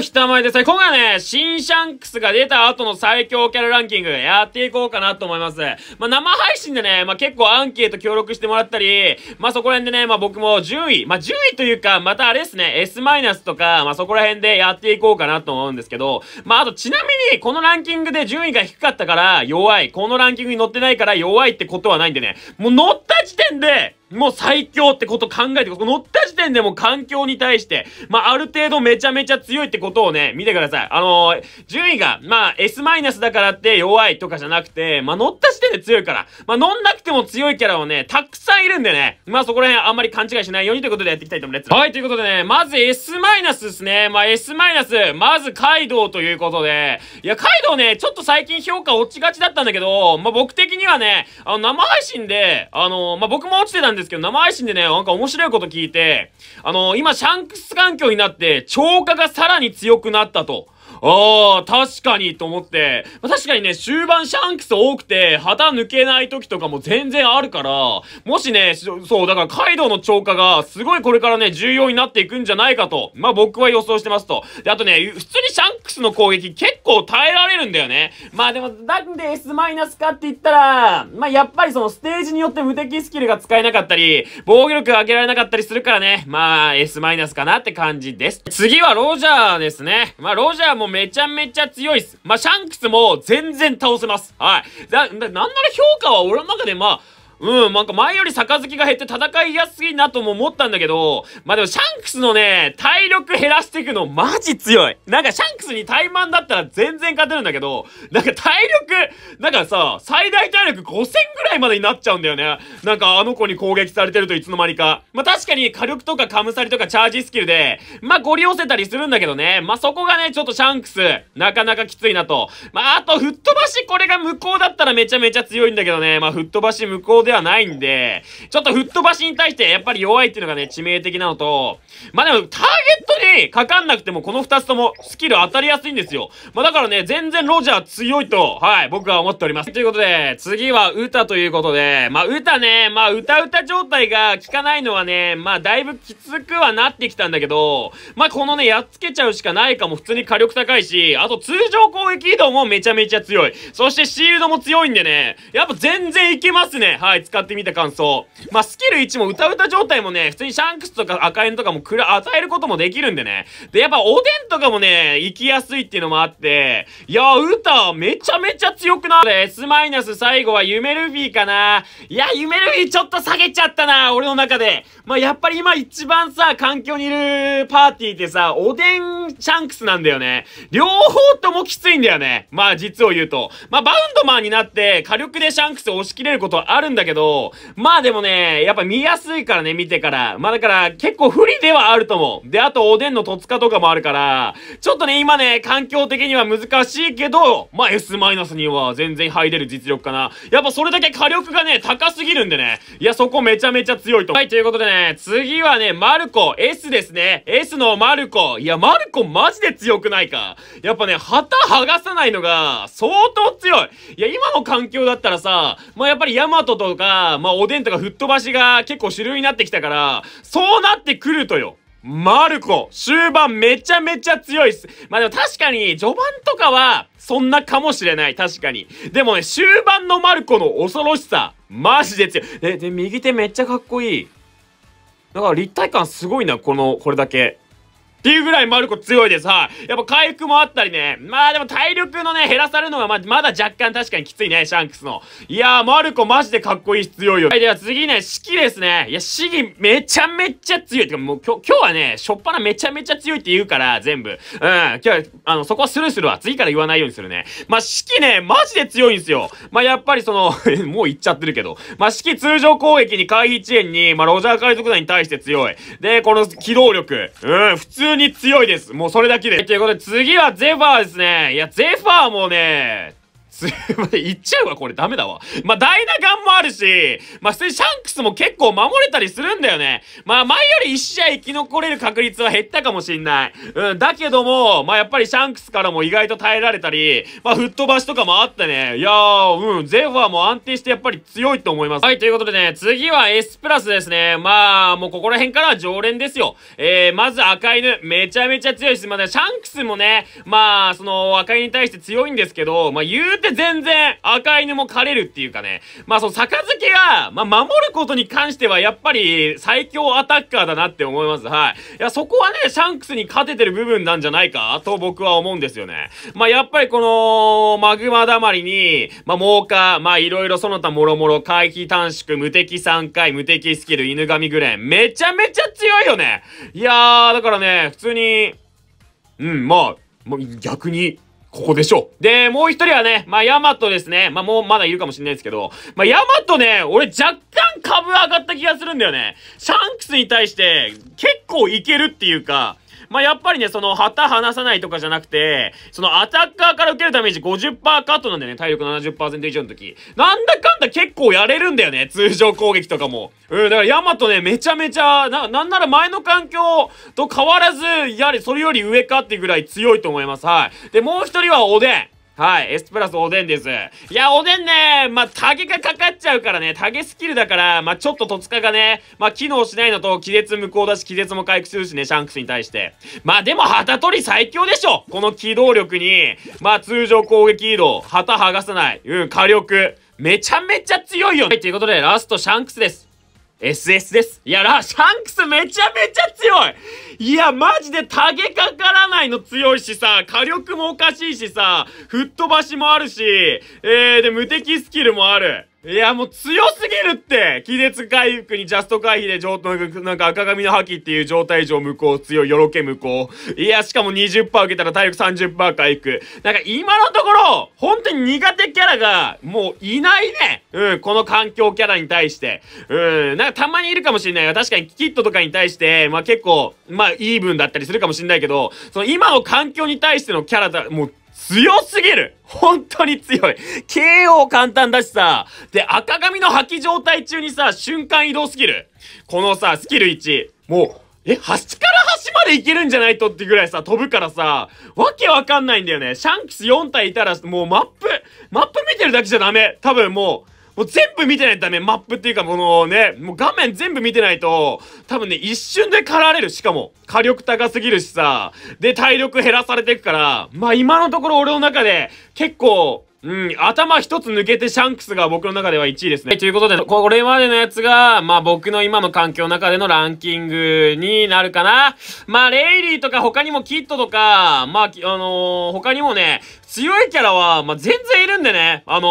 人前ですね、今回はね、新シャンクスが出た後の最強キャラランキングやっていこうかなと思います。まあ、生配信でね、まあ、結構アンケート協力してもらったり、まあ、そこら辺でね、まあ、僕も10位、まあ、10位というか、またあれですね、S- とか、まあ、そこら辺でやっていこうかなと思うんですけど、まあ、あとちなみに、このランキングで順位が低かったから弱い、このランキングに乗ってないから弱いってことはないんでね、もう乗った時点で、もう最強ってこと考えて、乗った時点でも環境に対して、まあ、ある程度めちゃめちゃ強いってことをね、見てください。あのー、順位が、まあ、S- だからって弱いとかじゃなくて、まあ、乗ったけで強いから。まあ、飲んなくても強いキャラをね、たくさんいるんでね。まあ、そこら辺あんまり勘違いしないようにということでやっていきたいと思います。はい、ということでね、まず S マイナスですね。まあ、S マイナス、まずカイドウということで。いや、カイドウね、ちょっと最近評価落ちがちだったんだけど、まあ、僕的にはね、あの、生配信で、あの、まあ、僕も落ちてたんですけど、生配信でね、なんか面白いこと聞いて、あの、今、シャンクス環境になって、超過がさらに強くなったと。ああ、確かにと思って、ま確かにね、終盤シャンクス多くて、旗抜けない時とかも全然あるから、もしね、そう、だからカイドウの超過がすごいこれからね、重要になっていくんじゃないかと、まあ僕は予想してますと。で、あとね、普通にシャンクスの攻撃結構耐えられるんだよね。まあでも、なんで S マイナスかって言ったら、まあやっぱりそのステージによって無敵スキルが使えなかったり、防御力上げられなかったりするからね、まあ S マイナスかなって感じです。次はロジャーですね。まあロジャーもめちゃめちゃ強いっす。まあ、シャンクスも全然倒せます。はい。だ、な、なんなら評価は俺の中でまあ、うん、なんか前より杯が減って戦いやすいなとも思ったんだけど、まあでもシャンクスのね、体力減らしていくのマジ強い。なんかシャンクスに怠慢だったら全然勝てるんだけど、なんか体力、なんかさ、最大体力5000ぐらいまでになっちゃうんだよね。なんかあの子に攻撃されてるといつの間にか。まあ確かに火力とかカムサリとかチャージスキルで、まあゴリ押せたりするんだけどね、まあそこがね、ちょっとシャンクス、なかなかきついなと。まああと、吹っ飛ばしこれが無効だったらめちゃめちゃ強いんだけどね、まあ吹っ飛ばし無効でではないんで、ちょっと吹っ飛ばしに対してやっぱり弱いっていうのがね、致命的なのと、まあでもターゲットにかかんなくてもこの2つともスキル当たりやすいんですよ。まあだからね、全然ロジャー強いと、はい、僕は思っております。ということで、次は歌ということで、まあ歌ね、まあ歌歌状態が効かないのはね、まあだいぶきつくはなってきたんだけど、まあこのね、やっつけちゃうしかないかも普通に火力高いし、あと通常攻撃移動もめちゃめちゃ強い。そしてシールドも強いんでね、やっぱ全然いけますね。はい。使ってみた感想。まあ、スキル1も歌歌状態もね、普通にシャンクスとか赤縁とかもくら、与えることもできるんでね。で、やっぱおでんとかもね、行きやすいっていうのもあって、いや、歌めちゃめちゃ強くなる。S マイナス最後は夢ルフィかな。いや、夢ルフィちょっと下げちゃったな、俺の中で。まあ、やっぱり今一番さ、環境にいるパーティーってさ、おでんシャンクスなんだよね。両方ともきついんだよね。まあ、実を言うと。まあ、バウンドマンになって、火力でシャンクス押し切れることはあるんだけど、けど、まあでもね、やっぱ見やすいからね、見てから。まあだから結構不利ではあると思う。で、あとおでんの戸塚とかもあるから、ちょっとね、今ね、環境的には難しいけど、まあ S マイナスには全然入れる実力かな。やっぱそれだけ火力がね、高すぎるんでね。いや、そこめちゃめちゃ強いとはい、ということでね、次はね、マルコ、S ですね。S のマルコ。いや、マルコマジで強くないか。やっぱね、旗剥がさないのが、相当強い。いや、今の環境だったらさ、まあやっぱりヤマトととか、まあ、おでんとか吹っ飛ばしが結構主流になってきたから、そうなってくるとよ。マルコ、終盤めちゃめちゃ強いっす。まあでも確かに、序盤とかは、そんなかもしれない。確かに。でもね、終盤のマルコの恐ろしさ、マジで強い。え、で、右手めっちゃかっこいい。だから立体感すごいな、この、これだけ。っていうぐらいマルコ強いです。はい。やっぱ回復もあったりね。まあでも体力のね、減らされるのはま、まだ若干確かにきついね、シャンクスの。いやー、マルコマジでかっこいいし強いよ。はい、では次ね、四季ですね。いや、四季めちゃめちゃ強い。てかもう今日、今日はね、しょっぱなめちゃめちゃ強いって言うから、全部。うん。今日は、あの、そこはスルーするわ。次から言わないようにするね。まあ、四季ね、マジで強いんすよ。まあ、やっぱりその もう言っちゃってるけど。まあ、四季通常攻撃に回避遅延に、まあ、ロジャー海賊団に対して強い。で、この機動力。うん、普通に強いです。もうそれだけで。ということで、次はゼファーですね。いや、ゼファーもね、すい ません、言っちゃうわ、これダメだわ。まあ、ダイナガンもあるし、まあ、シャンクスも結構守れたりするんだよね。まあ、前より1試合生き残れる確率は減ったかもしんない。うん、だけども、まあ、やっぱりシャンクスからも意外と耐えられたり、まあ、吹っ飛ばしとかもあったね。いやー、うん、ゼファーも安定してやっぱり強いと思います。はい、ということでね、次は S プラスですね。まあ、もうここら辺からは常連ですよ。えー、まず赤犬、めちゃめちゃ強いし、まだ、ね、シャンクスもね、まあ、その赤犬に対して強いんですけど、まあ、言うって全然赤犬も狩れるっていうかね、まあその杯が、まあ守ることに関してはやっぱり最強アタッカーだなって思います。はい。いや、そこはね、シャンクスに勝ててる部分なんじゃないかと僕は思うんですよね。まあやっぱりこの、マグマだまりに、まあ猛火、まあいろいろその他もろもろ回避短縮、無敵3回、無敵スキル、犬神グレン。めちゃめちゃ強いよねいやー、だからね、普通に、うん、まあ、逆に、ここでしょう。で、もう一人はね、まあ、ヤマトですね。まあ、もうまだいるかもしれないですけど、まあ、ヤマトね、俺若干株上がった気がするんだよね。シャンクスに対して、結構いけるっていうか、まあ、やっぱりね、その、旗離さないとかじゃなくて、その、アタッカーから受けるダメージ50%カットなんだよね、体力70%以上の時。なんだかんだ結構やれるんだよね、通常攻撃とかも。うん、だからヤマトね、めちゃめちゃ、な、なんなら前の環境と変わらず、やはりそれより上かってぐらい強いと思います。はい。で、もう一人はおでん。はい。S プラスおでんです。いや、おでんね、まあ、タゲがかかっちゃうからね、タゲスキルだから、まあ、ちょっと戸塚がね、まあ、機能しないのと、気絶無効だし、気絶も回復するしね、シャンクスに対して。まあ、でも、旗取り最強でしょこの機動力に、まあ、通常攻撃移動、旗剥がさない、うん、火力。めちゃめちゃ強いよね。ということで、ラストシャンクスです。SS です。いや、ラ、シャンクスめちゃめちゃ強いいや、マジでタゲかからないの強いしさ、火力もおかしいしさ、吹っ飛ばしもあるし、えー、で、無敵スキルもある。いや、もう強すぎるって気絶回復にジャスト回避で上等なんか赤髪の覇気っていう状態上無効強い、よろけ無効。いや、しかも20%受けたら体力30%回復。なんか今のところ、本当に苦手キャラがもういないね。うん、この環境キャラに対して。うん、なんかたまにいるかもしれないが、確かにキットとかに対して、まあ結構、まあイーブンだったりするかもしれないけど、その今の環境に対してのキャラだ、もう強すぎる本当に強い !KO 簡単だしさ、で、赤髪の吐き状態中にさ、瞬間移動スキル。このさ、スキル1、もう、え、端から端までいけるんじゃないとってぐらいさ、飛ぶからさ、わけわかんないんだよね。シャンクス4体いたら、もうマップ、マップ見てるだけじゃダメ多分もう、もう全部見てないとダメ。マップっていうか、このね、もう画面全部見てないと、多分ね、一瞬で狩られる。しかも、火力高すぎるしさ、で、体力減らされていくから、まあ今のところ俺の中で、結構、うん、頭一つ抜けてシャンクスが僕の中では1位ですね。ということで、これまでのやつが、まあ僕の今の環境の中でのランキングになるかな。まあレイリーとか他にもキットとか、まあ、あのー、他にもね、強いキャラは、まあ、全然いるんでね、あの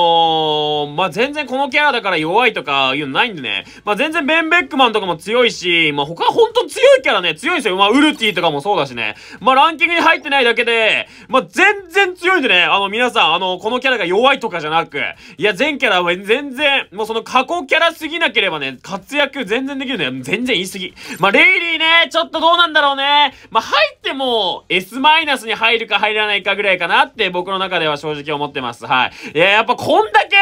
ー、まあ、全然このキャラだから弱いとかいうのないんでね、まあ、全然ベンベックマンとかも強いし、まあ、他ほんと強いキャラね、強いんですよ。まあ、ウルティとかもそうだしね、まあ、ランキングに入ってないだけで、まあ、全然強いんでね、あの、皆さん、あの、このキャラが弱いとかじゃなく、いや、全キャラは全然、もうその過去キャラすぎなければね、活躍全然できるのよ。全然言い過ぎ。まあ、レイリーね、ちょっとどうなんだろうね。まあ、入っても、S マイナスに入るか入らないかぐらいかなって僕の中では正直思ってます。はい。いや、やっぱこんだけ、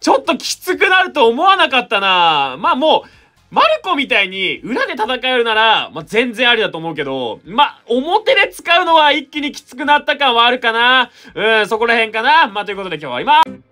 ちょっときつくなると思わなかったなまあもう、マルコみたいに裏で戦えるなら、まあ、全然ありだと思うけど、まあ、表で使うのは一気にきつくなった感はあるかな。うん、そこら辺かな。まあ、ということで今日は終わります。